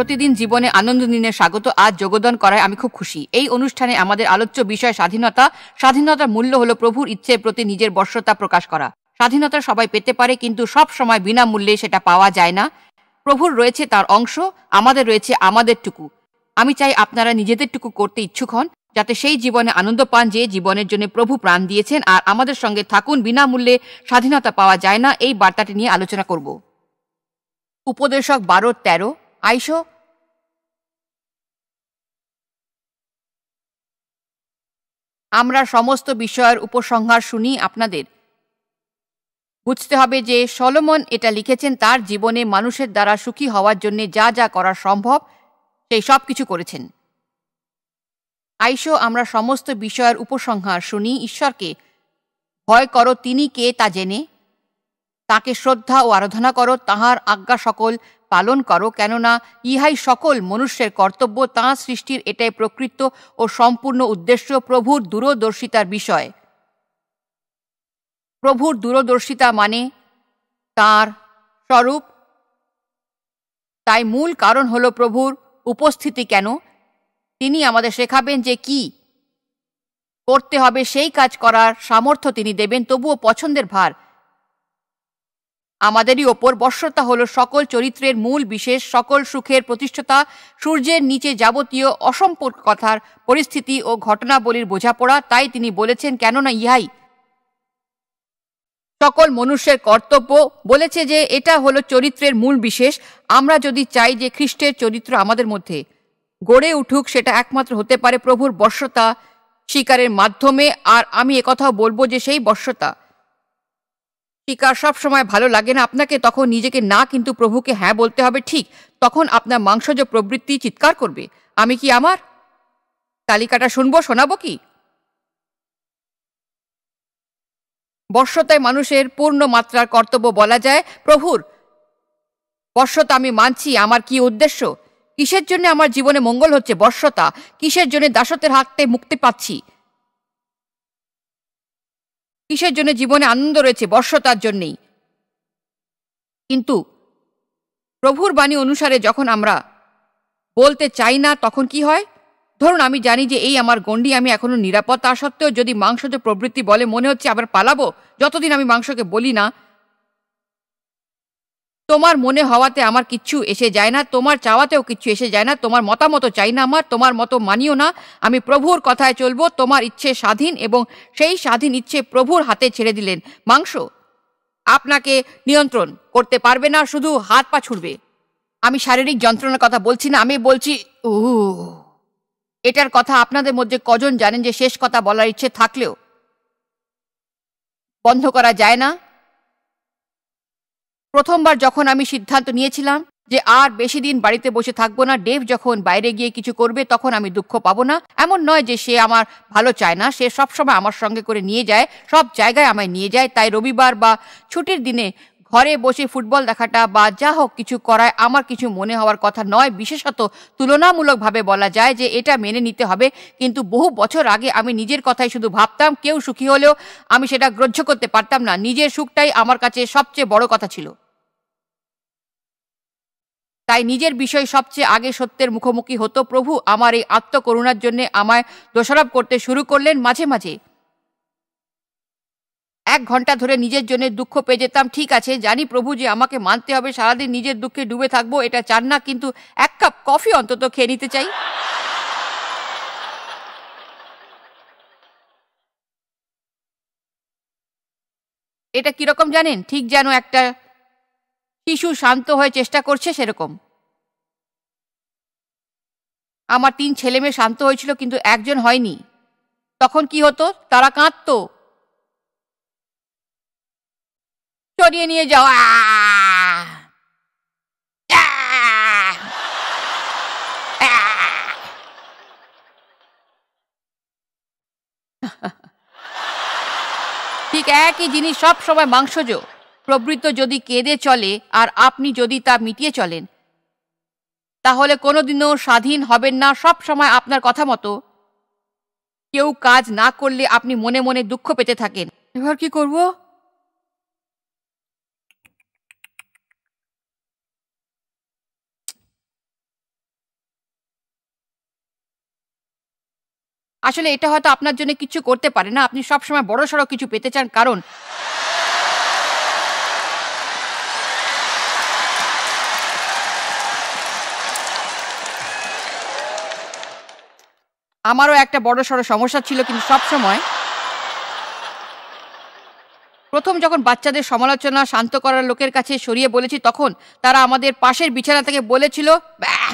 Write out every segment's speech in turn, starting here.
প্রতিদিন জীবনে আনন্দ দিনে স্বাগত আজ যোগদান করায় আমি খুব খুশি এই অনুষ্ঠানে আমাদের আলোচ্য বিষয় স্বাধীনতা স্বাধীনতার মূল্য হলো প্রভুর ইচ্ছে প্রতি নিজের বর্ষতা প্রকাশ করা স্বাধীনতা সবাই পেতে পারে কিন্তু সব সময় বিনামূল্যে সেটা পাওয়া যায় না প্রভুর রয়েছে তার অংশ আমাদের রয়েছে আমাদেরটুকু আমি চাই আপনারা নিজেদেরটুকু করতে ইচ্ছুক হন যাতে সেই জীবনে আনন্দ পান যে জীবনের জন্য প্রভু প্রাণ দিয়েছেন আর আমাদের সঙ্গে থাকুন বিনামূল্যে স্বাধীনতা পাওয়া যায় না এই বার্তাটি নিয়ে আলোচনা করব উপদেশক বারো তেরো আইসো আমরা সমস্ত বিষয়ের উপসংহার শুনি আপনাদের বুঝতে হবে যে সলোমন এটা লিখেছেন তার জীবনে মানুষের দ্বারা সুখী হওয়ার জন্য যা যা করা সম্ভব সেই সব কিছু করেছেন আইসো আমরা সমস্ত বিষয়ের উপসংহার শুনি ঈশ্বরকে ভয় করো তিনি কে তা জেনে তাকে শ্রদ্ধা ও আরাধনা করো তাহার আজ্ঞা সকল পালন করো কেননা ইহাই সকল মনুষ্যের কর্তব্য তাঁর সৃষ্টির এটাই প্রকৃত ও সম্পূর্ণ উদ্দেশ্য প্রভুর দূরদর্শিতার বিষয় প্রভুর দূরদর্শিতা মানে তার স্বরূপ তাই মূল কারণ হল প্রভুর উপস্থিতি কেন তিনি আমাদের শেখাবেন যে কি করতে হবে সেই কাজ করার সামর্থ্য তিনি দেবেন তবুও পছন্দের ভার আমাদেরই ওপর বর্ষতা হলো সকল চরিত্রের মূল বিশেষ সকল সুখের প্রতিষ্ঠাতা সূর্যের নিচে যাবতীয় অসম্পর্ক কথার পরিস্থিতি ও ঘটনাবলীর বোঝাপড়া তাই তিনি বলেছেন কেননা ইহাই সকল মনুষ্যের কর্তব্য বলেছে যে এটা হলো চরিত্রের মূল বিশেষ আমরা যদি চাই যে খ্রিস্টের চরিত্র আমাদের মধ্যে গড়ে উঠুক সেটা একমাত্র হতে পারে প্রভুর বর্ষতা শিকারের মাধ্যমে আর আমি একথাও বলবো যে সেই বর্ষতা টিকা সবসময় ভালো লাগে না আপনাকে তখন নিজেকে না কিন্তু প্রভুকে হ্যাঁ বলতে হবে ঠিক তখন আপনার মাংসজ প্রবৃত্তি চিৎকার করবে আমি কি আমার তালিকাটা শুনবো শোনাবো কি বর্ষতায় মানুষের পূর্ণ মাত্রার কর্তব্য বলা যায় প্রভুর বর্ষতা আমি মানছি আমার কি উদ্দেশ্য কিসের জন্য আমার জীবনে মঙ্গল হচ্ছে বর্ষতা কিসের জন্য দাসতের হাতে মুক্তি পাচ্ছি কিসের জন্য জীবনে আনন্দ রয়েছে বর্ষ তার জন্যেই কিন্তু প্রভুর বাণী অনুসারে যখন আমরা বলতে চাই না তখন কি হয় ধরুন আমি জানি যে এই আমার গণ্ডি আমি এখনও নিরাপদ তা সত্ত্বেও যদি মাংসজ প্রবৃত্তি বলে মনে হচ্ছে আবার পালাবো যতদিন আমি মাংসকে বলি না তোমার মনে হওয়াতে আমার কিচ্ছু এসে যায় না তোমার চাওয়াতেও কিচ্ছু এসে যায় না তোমার মতামত চাই না আমার তোমার মতো মানিও না আমি প্রভুর কথায় চলবো তোমার ইচ্ছে স্বাধীন এবং সেই স্বাধীন ইচ্ছে প্রভুর হাতে ছেড়ে দিলেন মাংস আপনাকে নিয়ন্ত্রণ করতে পারবে না শুধু হাত পা ছুড়বে আমি শারীরিক যন্ত্রণার কথা বলছি না আমি বলছি ও এটার কথা আপনাদের মধ্যে কজন জানেন যে শেষ কথা বলার ইচ্ছে থাকলেও বন্ধ করা যায় না প্রথমবার যখন আমি সিদ্ধান্ত নিয়েছিলাম যে আর বেশি দিন বাড়িতে বসে থাকবো না ডেভ যখন বাইরে গিয়ে কিছু করবে তখন আমি দুঃখ পাবো না এমন নয় যে সে আমার ভালো চায় না সে সবসময় আমার সঙ্গে করে নিয়ে যায় সব জায়গায় আমায় নিয়ে যায় তাই রবিবার বা ছুটির দিনে ঘরে বসে ফুটবল দেখাটা বা যা হোক কিছু করায় আমার কিছু মনে হওয়ার কথা নয় বিশেষত তুলনামূলকভাবে বলা যায় যে এটা মেনে নিতে হবে কিন্তু বহু বছর আগে আমি নিজের কথাই শুধু ভাবতাম কেউ সুখী হলেও আমি সেটা গ্রহ্য করতে পারতাম না নিজের সুখটাই আমার কাছে সবচেয়ে বড় কথা ছিল তাই নিজের বিষয় সবচেয়ে আগে সত্যের মুখোমুখি হতো প্রভু আমার এই আত্মকরুণার জন্যে আমায় দোষারোপ করতে শুরু করলেন মাঝে মাঝে এক ঘন্টা ধরে নিজের জন্য দুঃখ পেয়ে যেতাম ঠিক আছে জানি প্রভু যে আমাকে মানতে হবে সারাদিন নিজের দুঃখে ডুবে থাকবো এটা চান না কিন্তু এক কাপ কফি অন্তত খেয়ে নিতে চাই এটা কীরকম জানেন ঠিক যেন একটা শিশু শান্ত হয়ে চেষ্টা করছে সেরকম আমার তিন ছেলে মেয়ে শান্ত হয়েছিল কিন্তু একজন হয়নি তখন কি হতো তারা কাঁদতো সরিয়ে নিয়ে যাও ঠিক একই জিনিস সব সময় মাংসজ প্রবৃত্ত যদি কেঁদে চলে আর আপনি যদি তা মিটিয়ে চলেন তাহলে কোনোদিনও স্বাধীন হবেন না সব সময় আপনার কথা মতো কেউ কাজ না করলে আপনি মনে মনে দুঃখ পেতে থাকেন এবার কি করবো আসলে এটা হয়তো আপনার জন্য কিছু করতে পারে না আপনি সবসময় বড় সড়ো কিছু পেতে চান কারণ আমারও একটা বড় সড়ো সমস্যা ছিল কিন্তু সবসময় প্রথম যখন বাচ্চাদের সমালোচনা শান্ত করার লোকের কাছে সরিয়ে বলেছি তখন তারা আমাদের পাশের বিছানা থেকে বলেছিল ব্যাহ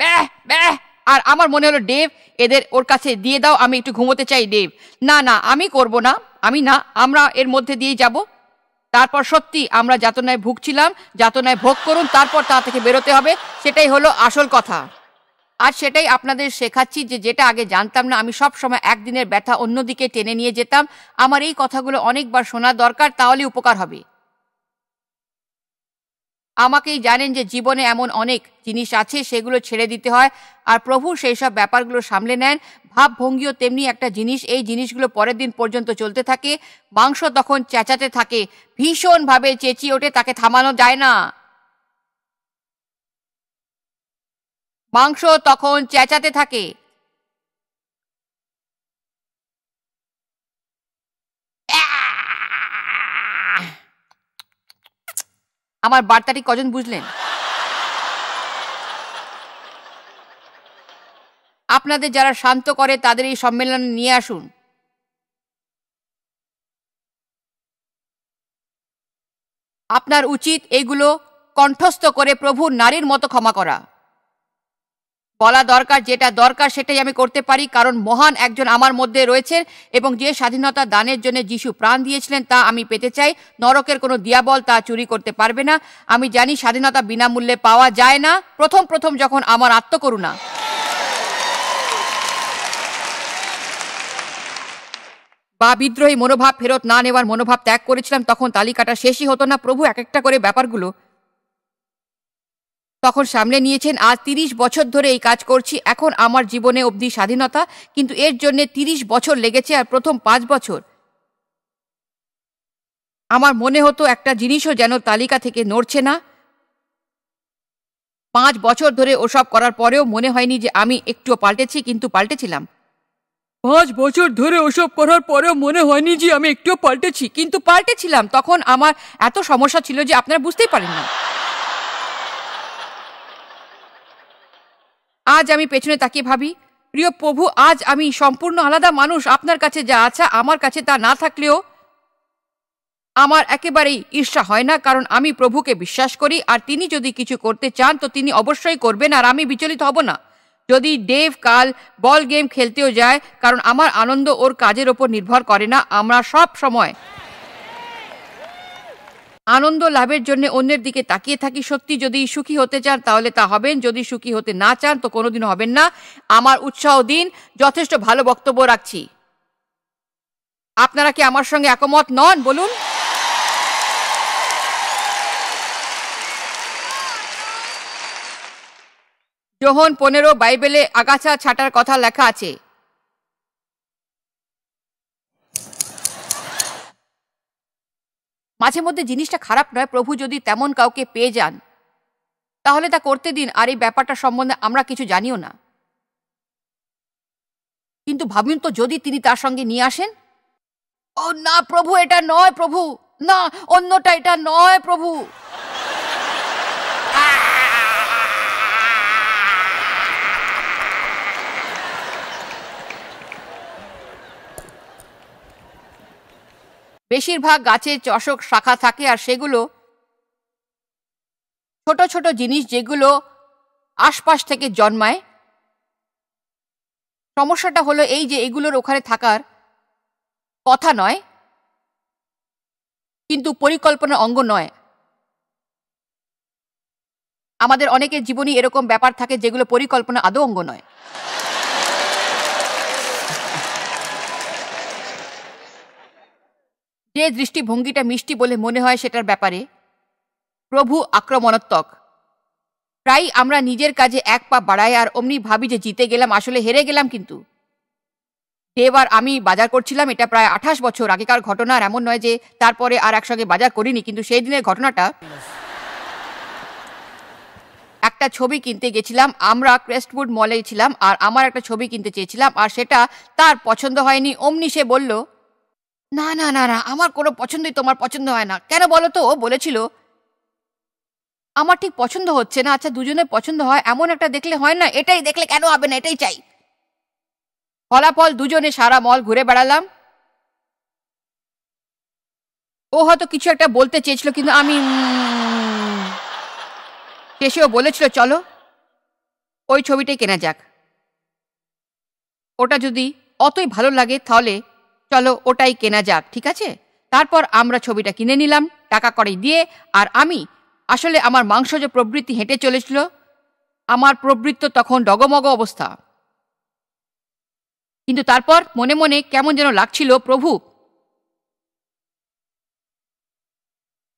ব্যাহ আর আমার মনে হলো ডেভ এদের ওর কাছে দিয়ে দাও আমি একটু ঘুমোতে চাই ডেভ না না আমি করব না আমি না আমরা এর মধ্যে দিয়ে যাব তারপর সত্যি আমরা যাতনায় ভুগছিলাম যাতনায় ভোগ করুন তারপর তা থেকে বেরোতে হবে সেটাই হলো আসল কথা আর সেটাই আপনাদের শেখাচ্ছি যে যেটা আগে জানতাম না আমি সব সময় একদিনের ব্যথা অন্যদিকে টেনে নিয়ে যেতাম আমার এই কথাগুলো অনেকবার শোনা দরকার তাহলে উপকার হবে আমাকেই জানেন যে জীবনে এমন অনেক জিনিস আছে সেগুলো ছেড়ে দিতে হয় আর প্রভু সেই সব ব্যাপারগুলো সামলে নেন ভাবভঙ্গিও তেমনি একটা জিনিস এই জিনিসগুলো পরের দিন পর্যন্ত চলতে থাকে মাংস তখন চেঁচাতে থাকে ভীষণভাবে চেঁচিয়ে ওঠে তাকে থামানো যায় না মাংস তখন চেঁচাতে থাকে আমার বার্তাটি কজন বুঝলেন আপনাদের যারা শান্ত করে তাদের এই সম্মেলনে নিয়ে আসুন আপনার উচিত এগুলো কণ্ঠস্থ করে প্রভু নারীর মতো ক্ষমা করা বলা দরকার যেটা দরকার সেটাই আমি করতে পারি কারণ মহান একজন আমার মধ্যে রয়েছেন এবং যে স্বাধীনতা দানের জন্য যিশু প্রাণ দিয়েছিলেন তা আমি পেতে চাই নরকের কোনো দিয়াবল তা চুরি করতে পারবে না আমি জানি স্বাধীনতা বিনামূল্যে পাওয়া যায় না প্রথম প্রথম যখন আমার আত্মকরুণা বা বিদ্রোহী মনোভাব ফেরত না নেওয়ার মনোভাব ত্যাগ করেছিলাম তখন তালিকাটা শেষই হতো না প্রভু এক একটা করে ব্যাপারগুলো তখন সামলে নিয়েছেন আজ তিরিশ বছর ধরে এই কাজ করছি এখন আমার জীবনে অবধি স্বাধীনতা কিন্তু এর জন্য তিরিশ বছর লেগেছে আর প্রথম পাঁচ বছর আমার মনে হতো একটা জিনিসও যেন তালিকা থেকে নড়ছে না পাঁচ বছর ধরে ওসব করার পরেও মনে হয়নি যে আমি একটুও পাল্টেছি কিন্তু পাল্টেছিলাম পাঁচ বছর ধরে ওসব করার পরেও মনে হয়নি যে আমি একটুও পাল্টেছি কিন্তু পাল্টেছিলাম তখন আমার এত সমস্যা ছিল যে আপনারা বুঝতেই পারেন না আজ আমি পেছনে তাকিয়ে ভাবি প্রিয় প্রভু আজ আমি সম্পূর্ণ আলাদা মানুষ আপনার কাছে যা আছে আমার কাছে তা না থাকলেও আমার একেবারেই ঈর্ষা হয় না কারণ আমি প্রভুকে বিশ্বাস করি আর তিনি যদি কিছু করতে চান তো তিনি অবশ্যই করবেন আর আমি বিচলিত হব না যদি ডেভ কাল বল গেম খেলতেও যায় কারণ আমার আনন্দ ওর কাজের ওপর নির্ভর করে না আমরা সব সময় আনন্দ লাভের জন্য অন্যের দিকে তাকিয়ে থাকি সত্যি যদি সুখী হতে চান তাহলে তা হবেন যদি সুখী হতে না চান তো কোনোদিন হবেন না আমার উৎসাহ দিন যথেষ্ট ভালো বক্তব্য রাখছি আপনারা কি আমার সঙ্গে একমত নন বলুন যোহন পনেরো বাইবেলে আগাছা ছাটার কথা লেখা আছে মাঝে মধ্যে জিনিসটা খারাপ নয় প্রভু যদি তেমন কাউকে পেয়ে যান তাহলে তা করতে দিন আর এই ব্যাপারটা সম্বন্ধে আমরা কিছু জানিও না কিন্তু ভাবুন তো যদি তিনি তার সঙ্গে নিয়ে আসেন ও না প্রভু এটা নয় প্রভু না অন্যটা এটা নয় প্রভু বেশিরভাগ গাছে চষক শাখা থাকে আর সেগুলো ছোট ছোট জিনিস যেগুলো আশপাশ থেকে জন্মায় সমস্যাটা হলো এই যে এগুলোর ওখানে থাকার কথা নয় কিন্তু পরিকল্পনার অঙ্গ নয় আমাদের অনেকের জীবনী এরকম ব্যাপার থাকে যেগুলো পরিকল্পনা আদৌ অঙ্গ নয় যে দৃষ্টিভঙ্গিটা মিষ্টি বলে মনে হয় সেটার ব্যাপারে প্রভু আক্রমণাত্মক প্রায় আমরা নিজের কাজে এক পা বাড়াই আর অমনি ভাবি যে জিতে গেলাম আসলে হেরে গেলাম কিন্তু এবার আমি বাজার করছিলাম এটা প্রায় আঠাশ বছর আগেকার ঘটনা আর এমন নয় যে তারপরে আর একসঙ্গে বাজার করিনি কিন্তু সেই দিনের ঘটনাটা একটা ছবি কিনতে গেছিলাম আমরা ক্রেস্টউড মলে ছিলাম আর আমার একটা ছবি কিনতে চেয়েছিলাম আর সেটা তার পছন্দ হয়নি অমনি সে বলল না না না না আমার কোনো পছন্দই তোমার পছন্দ হয় না কেন বলো তো ও বলেছিল আমার ঠিক পছন্দ হচ্ছে না আচ্ছা দুজনের পছন্দ হয় এমন একটা দেখলে হয় না এটাই দেখলে কেন হবে না এটাই চাই ফলাফল দুজনে সারা মল ঘুরে বেড়ালাম ও হয়তো কিছু একটা বলতে চেয়েছিল কিন্তু আমি শেষে ও বলেছিল চলো ওই ছবিটাই কেনা যাক ওটা যদি অতই ভালো লাগে তাহলে চলো ওটাই কেনা যাক ঠিক আছে তারপর আমরা ছবিটা কিনে নিলাম টাকা করে দিয়ে আর আমি আসলে আমার মাংসজ প্রবৃত্তি হেঁটে চলেছিল আমার প্রবৃত্ত তখন ডগমগ অবস্থা কিন্তু তারপর মনে মনে কেমন যেন লাগছিল প্রভু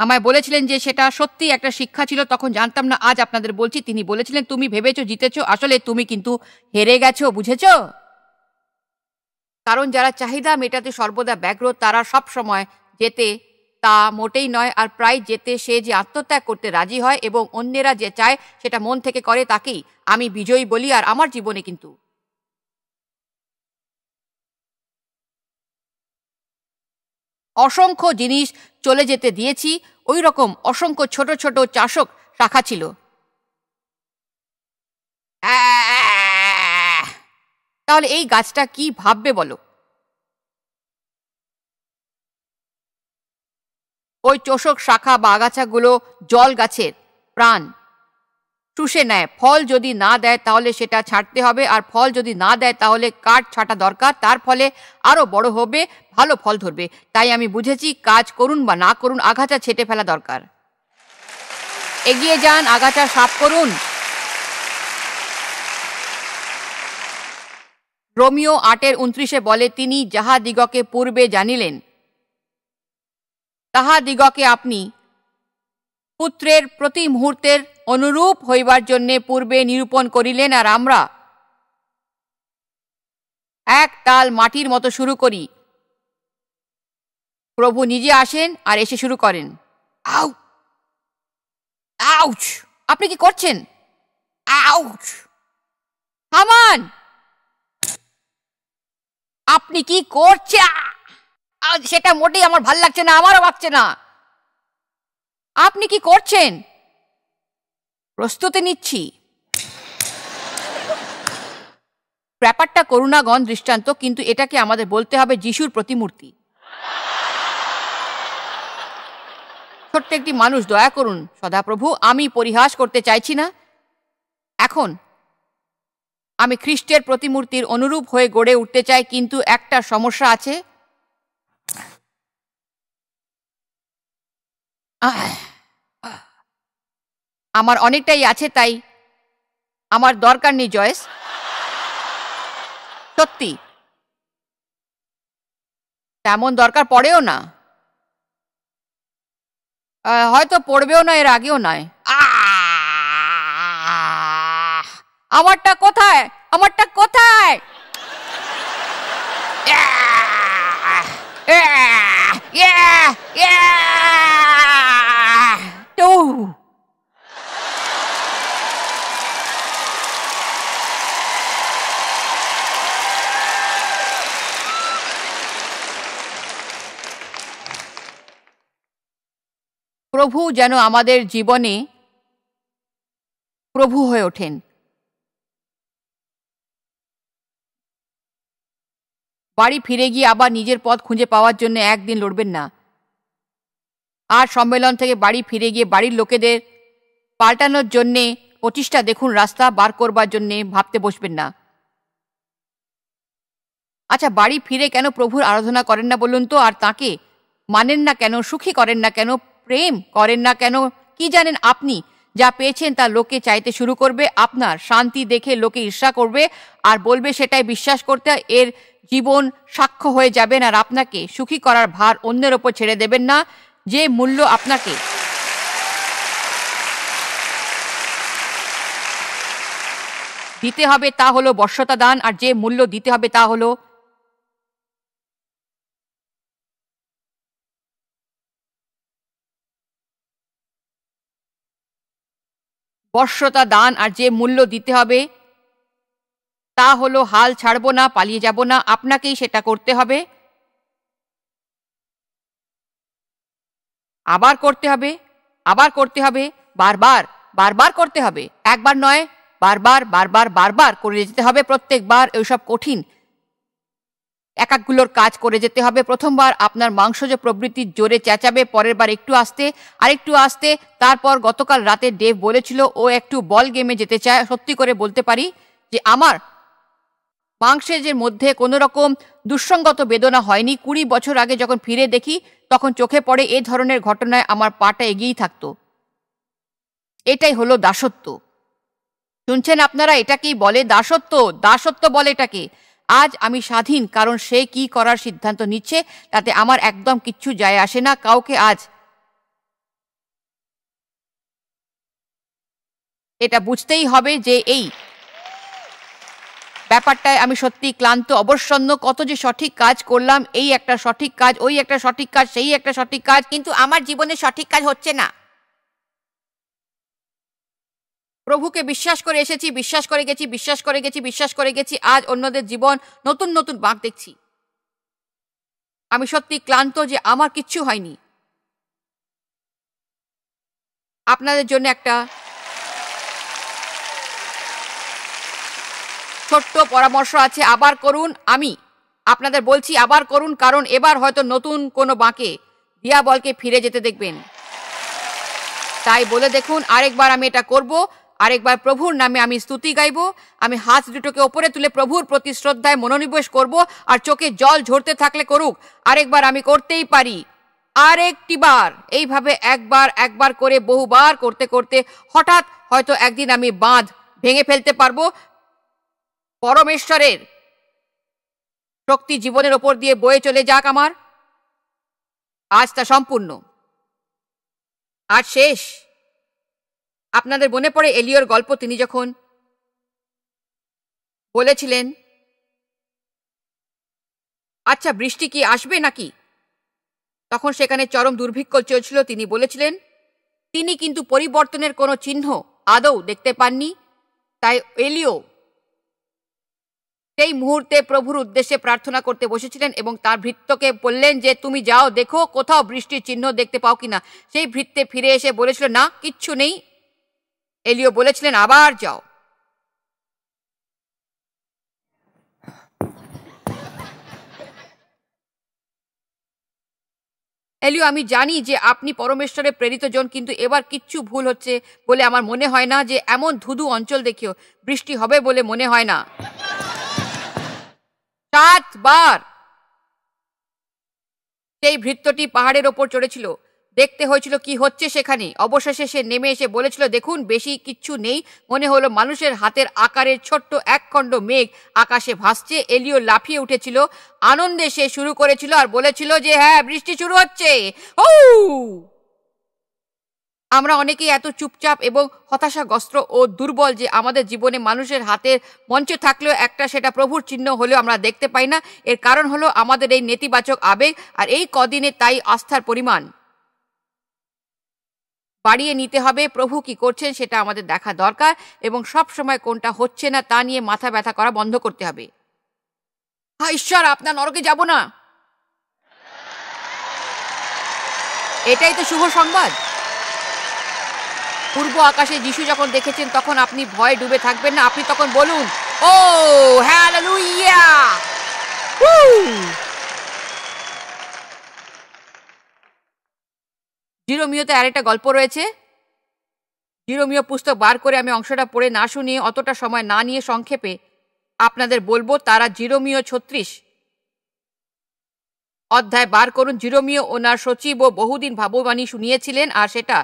আমায় বলেছিলেন যে সেটা সত্যি একটা শিক্ষা ছিল তখন জানতাম না আজ আপনাদের বলছি তিনি বলেছিলেন তুমি ভেবেছো জিতেছো আসলে তুমি কিন্তু হেরে গেছো বুঝেছো কারণ যারা চাহিদা মেটাতে সর্বদা ব্যগ্র তারা সব সময় যেতে তা মোটেই নয় আর প্রায় যেতে সে যে আত্মত্যাগ করতে রাজি হয় এবং অন্যেরা যে চায় সেটা মন থেকে করে তাকেই আমি বিজয়ী বলি আর আমার জীবনে কিন্তু অসংখ্য জিনিস চলে যেতে দিয়েছি ওই রকম অসংখ্য ছোট ছোট চাষক শাখা ছিল হ্যাঁ তাহলে এই গাছটা কি ভাববে বলো ওই চোষক শাখা বা আগাছাগুলো জল গাছের প্রাণ চুষে নেয় ফল যদি না দেয় তাহলে সেটা ছাড়তে হবে আর ফল যদি না দেয় তাহলে কাঠ ছাটা দরকার তার ফলে আরও বড় হবে ভালো ফল ধরবে তাই আমি বুঝেছি কাজ করুন বা না করুন আগাছা ছেটে ফেলা দরকার এগিয়ে যান আগাছা সাফ করুন রোমিও আটের উনত্রিশে বলে তিনি যাহাদিগকে পূর্বে জানিলেন তাহাদিগকে আপনি পুত্রের প্রতি মুহূর্তের অনুরূপ হইবার জন্যে পূর্বে নিরূপণ করিলেন আর আমরা এক তাল মাটির মতো শুরু করি প্রভু নিজে আসেন আর এসে শুরু করেন আউ আউচ আপনি কি করছেন আউচ হামান আপনি কি করছে সেটা মোটেই আমার ভাল লাগছে না আমারও ভাবছে না আপনি কি করছেন প্রস্তুতি নিচ্ছি ব্যাপারটা করুণাগণ দৃষ্টান্ত কিন্তু এটাকে আমাদের বলতে হবে যিশুর প্রতিমূর্তি ছোট্ট একটি মানুষ দয়া করুন সদাপ্রভু আমি পরিহাস করতে চাইছি না এখন আমি খ্রিস্টের প্রতিমূর্তির অনুরূপ হয়ে গড়ে উঠতে চাই কিন্তু একটা সমস্যা আছে আমার অনেকটাই আছে তাই আমার দরকার নেই জয়েস সত্যি তেমন দরকার পড়েও না হয়তো পড়বেও না এর আগেও নয় আমারটা কোথায় আমারটা কোথায় প্রভু যেন আমাদের জীবনে প্রভু হয়ে ওঠেন বাড়ি ফিরে গিয়ে আবার নিজের পথ খুঁজে পাওয়ার জন্য একদিন লড়বেন না আর সম্মেলন থেকে বাড়ি ফিরে গিয়ে বাড়ির লোকেদের পাল্টানোর জন্যে প্রতিষ্ঠা দেখুন রাস্তা বার করবার জন্যে ভাবতে বসবেন না আচ্ছা বাড়ি ফিরে কেন প্রভুর আরাধনা করেন না বলুন তো আর তাকে মানেন না কেন সুখী করেন না কেন প্রেম করেন না কেন কি জানেন আপনি যা পেয়েছেন তা লোকে চাইতে শুরু করবে আপনার শান্তি দেখে লোকে ঈর্ষা করবে আর বলবে সেটাই বিশ্বাস করতে এর জীবন সাক্ষ্য হয়ে যাবেন আর আপনাকে সুখী করার ভার অন্যের ওপর ছেড়ে দেবেন না যে মূল্য আপনাকে দিতে হবে তা হলো বর্ষতা দান আর যে মূল্য দিতে হবে তা হলো বর্ষতা দান আর যে মূল্য দিতে হবে তা হলো হাল ছাড়ব না পালিয়ে যাব না আপনাকেই সেটা করতে হবে আবার করতে হবে আবার করতে হবে বারবার বারবার করতে হবে একবার নয় বারবার বারবার বারবার করে যেতে হবে প্রত্যেকবার ওইসব কঠিন একাকগুলোর কাজ করে যেতে হবে প্রথমবার আপনার মাংসজ প্রবৃত্তির জোরে চেঁচাবে পরের বার একটু আসতে আরেকটু আসতে তারপর গতকাল রাতে ডেভ বলেছিল ও একটু বল গেমে যেতে চায় সত্যি করে বলতে পারি যে আমার পাংশেজের মধ্যে কোনো রকম দুঃসঙ্গত বেদনা হয়নি কুড়ি বছর আগে যখন ফিরে দেখি তখন চোখে পড়ে এ ধরনের ঘটনায় আমার পাটা এগিয়েই থাকতো এটাই হলো দাসত্ব শুনছেন আপনারা এটাকেই বলে দাসত্ব দাসত্ব বলে এটাকে আজ আমি স্বাধীন কারণ সে কি করার সিদ্ধান্ত নিচ্ছে তাতে আমার একদম কিচ্ছু যায় আসে না কাউকে আজ এটা বুঝতেই হবে যে এই ব্যাপারটায় আমি সত্যি ক্লান্ত অবসন্ন কত যে সঠিক কাজ করলাম এই একটা সঠিক কাজ ওই একটা সঠিক কাজ সেই একটা সঠিক কাজ কিন্তু আমার জীবনে সঠিক কাজ হচ্ছে না প্রভুকে বিশ্বাস করে এসেছি বিশ্বাস করে গেছি বিশ্বাস করে গেছি বিশ্বাস করে গেছি আজ অন্যদের জীবন নতুন নতুন বাঁক দেখছি আমি সত্যি ক্লান্ত যে আমার কিচ্ছু হয়নি আপনাদের জন্য একটা ছোট্ট পরামর্শ আছে আবার করুন আমি আপনাদের বলছি আবার করুন কারণ এবার হয়তো নতুন কোনো বাঁকে দিয়া বলকে ফিরে যেতে দেখবেন তাই বলে দেখুন আরেকবার আমি এটা করব আরেকবার প্রভুর নামে আমি স্তুতি গাইব আমি হাত দুটোকে ওপরে তুলে প্রভুর প্রতি শ্রদ্ধায় মনোনিবেশ করব আর চোখে জল ঝরতে থাকলে করুক আরেকবার আমি করতেই পারি আরেকটি বার এইভাবে একবার একবার করে বহুবার করতে করতে হঠাৎ হয়তো একদিন আমি বাঁধ ভেঙে ফেলতে পারবো পরমেশ্বরের শক্তি জীবনের ওপর দিয়ে বয়ে চলে যাক আমার আজ তা সম্পূর্ণ আর শেষ আপনাদের মনে পড়ে এলিয়র গল্প তিনি যখন বলেছিলেন আচ্ছা বৃষ্টি কি আসবে নাকি তখন সেখানে চরম দুর্ভিক্ষ চলছিল তিনি বলেছিলেন তিনি কিন্তু পরিবর্তনের কোনো চিহ্ন আদৌ দেখতে পাননি তাই এলিও সেই মুহূর্তে প্রভুর উদ্দেশ্যে প্রার্থনা করতে বসেছিলেন এবং তার ভৃত্যকে বললেন যে তুমি যাও দেখো কোথাও বৃষ্টির চিহ্ন দেখতে পাও কিনা সেই ভৃত্যে ফিরে এসে বলেছিল না কিচ্ছু নেই এলিও বলেছিলেন আবার যাও এলিও আমি জানি যে আপনি পরমেশ্বরে প্রেরিত জন কিন্তু এবার কিচ্ছু ভুল হচ্ছে বলে আমার মনে হয় না যে এমন ধুধু অঞ্চল দেখিও বৃষ্টি হবে বলে মনে হয় না সাতবার সেই ভৃত্যটি পাহাড়ের ওপর চড়েছিল দেখতে হয়েছিল কি হচ্ছে সেখানে অবশেষে সে নেমে এসে বলেছিল দেখুন বেশি কিচ্ছু নেই মনে হলো মানুষের হাতের আকারের ছোট্ট একখণ্ড মেঘ আকাশে ভাসছে এলিও লাফিয়ে উঠেছিল আনন্দে সে শুরু করেছিল আর বলেছিল যে হ্যাঁ বৃষ্টি শুরু হচ্ছে ও আমরা অনেকেই এত চুপচাপ এবং হতাশাগ্রস্ত ও দুর্বল যে আমাদের জীবনে মানুষের হাতের মঞ্চে থাকলেও একটা সেটা প্রভুর চিহ্ন হলেও আমরা দেখতে পাই না এর কারণ হলো আমাদের এই নেতিবাচক আবেগ আর এই কদিনে তাই আস্থার পরিমাণ বাড়িয়ে নিতে হবে প্রভু কি করছেন সেটা আমাদের দেখা দরকার এবং সব সময় কোনটা হচ্ছে না তা নিয়ে মাথা ব্যথা করা বন্ধ করতে হবে হ্যাঁ ঈশ্বর আপনার নরকে যাব না এটাই তো শুভ সংবাদ পূর্ব আকাশে যিশু যখন দেখেছেন তখন আপনি ভয় ডুবে থাকবেন না আপনি তখন বলুন ও হ্যালুইয়া জিরোমিওতে আর একটা গল্প রয়েছে জিরোমিও পুস্তক বার করে আমি অংশটা পড়ে না শুনিয়ে অতটা সময় না নিয়ে সংক্ষেপে আপনাদের বলবো তারা জিরোমিও ছত্রিশ অধ্যায় বার করুন জিরোমিও ওনার সচিব ও বহুদিন ভাববাণী শুনিয়েছিলেন আর সেটা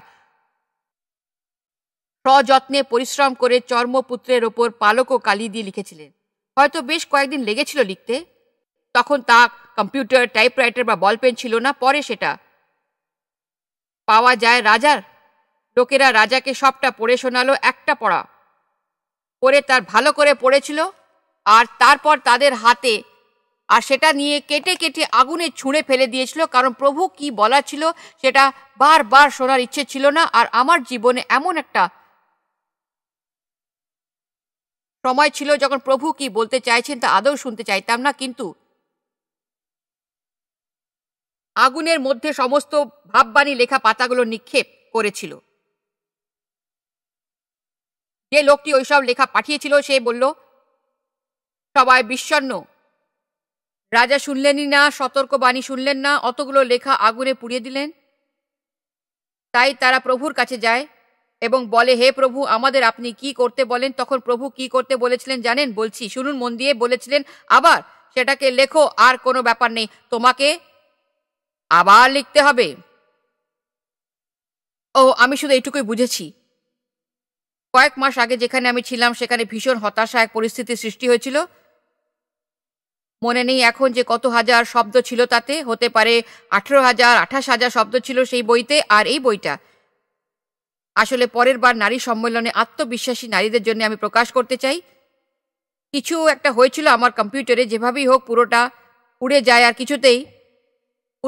সযত্নে পরিশ্রম করে চর্মপুত্রের ওপর পালক ও কালি দিয়ে লিখেছিলেন হয়তো বেশ কয়েকদিন লেগেছিল লিখতে তখন তা কম্পিউটার টাইপরাইটার বা বলপেন ছিল না পরে সেটা পাওয়া যায় রাজার লোকেরা রাজাকে সবটা পড়ে শোনালো একটা পড়া পড়ে তার ভালো করে পড়েছিল আর তারপর তাদের হাতে আর সেটা নিয়ে কেটে কেটে আগুনে ছুঁড়ে ফেলে দিয়েছিল কারণ প্রভু কি বলা ছিল সেটা বারবার শোনার ইচ্ছে ছিল না আর আমার জীবনে এমন একটা সময় ছিল যখন প্রভু কি বলতে চাইছেন তা আদৌ শুনতে চাইতাম না কিন্তু আগুনের মধ্যে সমস্ত ভাববাণী লেখা পাতাগুলো নিক্ষেপ করেছিল যে লোকটি ওইসব লেখা পাঠিয়েছিল সে বলল সবাই বিষণ্ন রাজা শুনলেনই না সতর্কবাণী শুনলেন না অতগুলো লেখা আগুনে পুড়িয়ে দিলেন তাই তারা প্রভুর কাছে যায় এবং বলে হে প্রভু আমাদের আপনি কি করতে বলেন তখন প্রভু কি করতে বলেছিলেন জানেন বলছি শুনুন মন দিয়ে বলেছিলেন আবার সেটাকে লেখো আর কোনো ব্যাপার নেই তোমাকে আবার লিখতে হবে ও আমি শুধু এইটুকুই বুঝেছি কয়েক মাস আগে যেখানে আমি ছিলাম সেখানে ভীষণ হতাশা এক পরিস্থিতির সৃষ্টি হয়েছিল মনে নেই এখন যে কত হাজার শব্দ ছিল তাতে হতে পারে আঠেরো হাজার আঠাশ হাজার শব্দ ছিল সেই বইতে আর এই বইটা আসলে পরের বার নারী সম্মেলনে আত্মবিশ্বাসী নারীদের জন্য আমি প্রকাশ করতে চাই কিছু একটা হয়েছিল আমার কম্পিউটারে যেভাবেই হোক পুরোটা উড়ে যায় আর কিছুতেই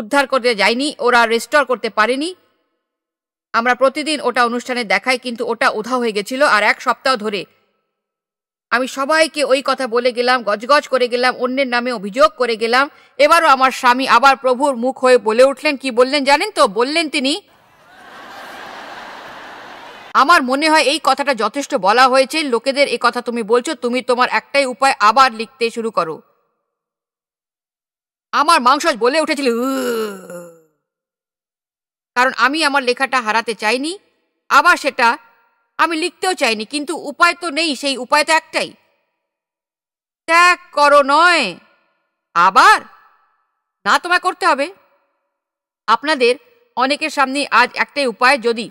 উদ্ধার করতে যায়নি ওরা রেস্টোর করতে পারেনি আমরা প্রতিদিন ওটা অনুষ্ঠানে দেখাই কিন্তু ওটা উধাও হয়ে গেছিল আর এক সপ্তাহ ধরে আমি সবাইকে ওই কথা বলে গেলাম গজগজ করে গেলাম অন্যের নামে অভিযোগ করে গেলাম এবারও আমার স্বামী আবার প্রভুর মুখ হয়ে বলে উঠলেন কি বললেন জানেন তো বললেন তিনি আমার মনে হয় এই কথাটা যথেষ্ট বলা হয়েছে লোকেদের এ কথা তুমি বলছো তুমি তোমার একটাই উপায় আবার লিখতে শুরু করো আমার মাংস বলে উঠেছিল কারণ আমি আমার লেখাটা হারাতে চাইনি আবার সেটা আমি লিখতেও চাইনি কিন্তু উপায় তো নেই সেই উপায় তো একটাই ত্যাগ করো নয় আবার না তোমায় করতে হবে আপনাদের অনেকের সামনে আজ একটাই উপায় যদি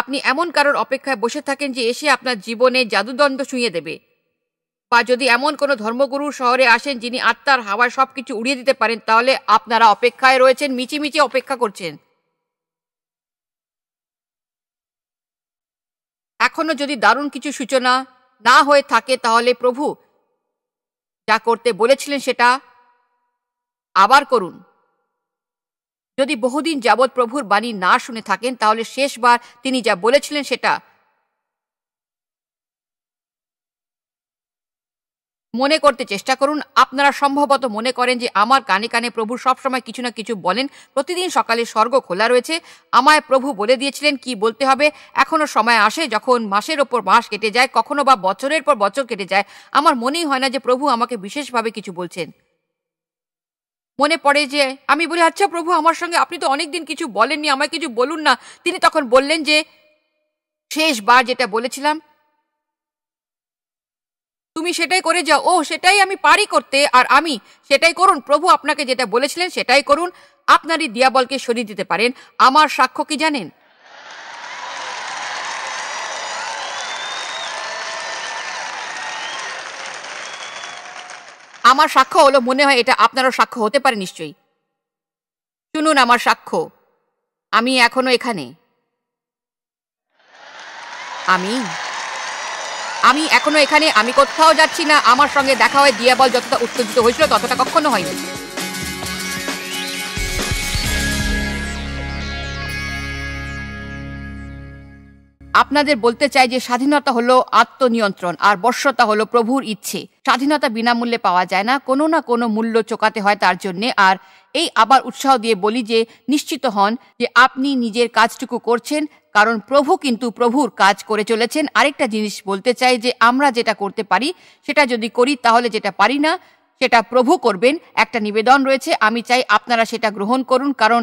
আপনি এমন কারোর অপেক্ষায় বসে থাকেন যে এসে আপনার জীবনে জাদুদণ্ড ছুঁয়ে দেবে বা যদি এমন কোনো ধর্মগুরু শহরে আসেন যিনি আত্মার হাওয়ায় সব কিছু উড়িয়ে দিতে পারেন তাহলে আপনারা অপেক্ষায় রয়েছেন মিচিমিচি অপেক্ষা করছেন এখনও যদি দারুণ কিছু সূচনা না হয়ে থাকে তাহলে প্রভু যা করতে বলেছিলেন সেটা আবার করুন যদি বহুদিন যাবৎ প্রভুর বাণী না শুনে থাকেন তাহলে শেষবার তিনি যা বলেছিলেন সেটা মনে করতে চেষ্টা করুন আপনারা সম্ভবত মনে করেন যে আমার কানে কানে প্রভু সবসময় কিছু না কিছু বলেন প্রতিদিন সকালে স্বর্গ খোলা রয়েছে আমায় প্রভু বলে দিয়েছিলেন কি বলতে হবে এখনও সময় আসে যখন মাসের ওপর মাস কেটে যায় কখনো বা বছরের পর বছর কেটে যায় আমার মনেই হয় না যে প্রভু আমাকে বিশেষভাবে কিছু বলছেন মনে পড়ে যে আমি বলি আচ্ছা প্রভু আমার সঙ্গে আপনি তো অনেকদিন কিছু বলেননি আমায় কিছু বলুন না তিনি তখন বললেন যে শেষবার যেটা বলেছিলাম তুমি সেটাই করে যাও ও সেটাই আমি পারি করতে আর আমি সেটাই করুন প্রভু আপনাকে যেটা বলেছিলেন সেটাই করুন আপনারই দিয়াবলকে সরিয়ে দিতে পারেন আমার সাক্ষ্য কি জানেন আমার সাক্ষ্য হলো মনে হয় এটা আপনারও সাক্ষ্য হতে পারে নিশ্চয়ই শুনুন আমার সাক্ষ্য আমি এখনো এখানে আমি আমি এখনো এখানে আমি কোথাও যাচ্ছি না আমার সঙ্গে দেখা হয় দিয়াবল যতটা উত্তেজিত হয়েছিল ততটা কখনো হয়নি আপনাদের বলতে চাই যে স্বাধীনতা হলো আত্মনিয়ন্ত্রণ আর বর্ষতা হলো প্রভুর ইচ্ছে স্বাধীনতা বিনামূল্যে পাওয়া যায় না কোনো না কোনো মূল্য চোকাতে হয় তার জন্যে আর এই আবার উৎসাহ দিয়ে বলি যে নিশ্চিত হন যে আপনি নিজের কাজটুকু করছেন কারণ প্রভু কিন্তু প্রভুর কাজ করে চলেছেন আরেকটা জিনিস বলতে চাই যে আমরা যেটা করতে পারি সেটা যদি করি তাহলে যেটা পারি না সেটা প্রভু করবেন একটা নিবেদন রয়েছে আমি চাই আপনারা সেটা গ্রহণ করুন কারণ